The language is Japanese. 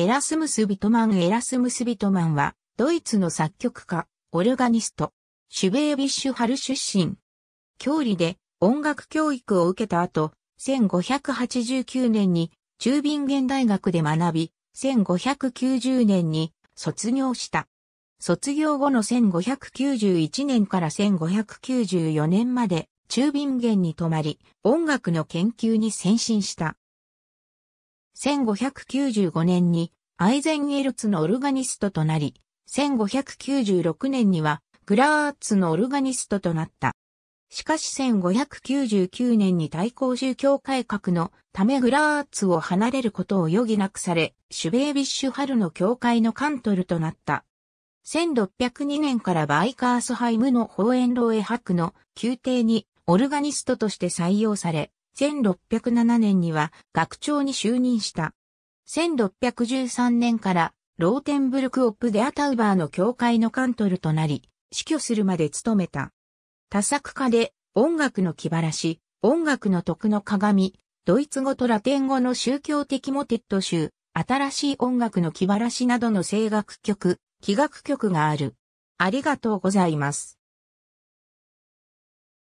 エラスムス・ビトマン・エラスムス・ビトマンは、ドイツの作曲家、オルガニスト、シュベービッシュハル出身。教理で音楽教育を受けた後、1589年に中ビンゲン大学で学び、1590年に卒業した。卒業後の1591年から1594年まで中ビンゲンに泊まり、音楽の研究に先進した。1595年にアイゼンエルツのオルガニストとなり、1596年にはグラーツのオルガニストとなった。しかし1599年に対抗宗教改革のためグラーツを離れることを余儀なくされ、シュベービッシュ春の教会のカントルとなった。1602年からバイカースハイムのホーエンローエの宮廷にオルガニストとして採用され、1607年には学長に就任した。1613年からローテンブルク・オップ・デ・アタウバーの教会のカントルとなり、死去するまで務めた。多作家で音楽の気晴らし、音楽の徳の鏡、ドイツ語とラテン語の宗教的モテット集、新しい音楽の気晴らしなどの声楽曲、器楽曲がある。ありがとうございます。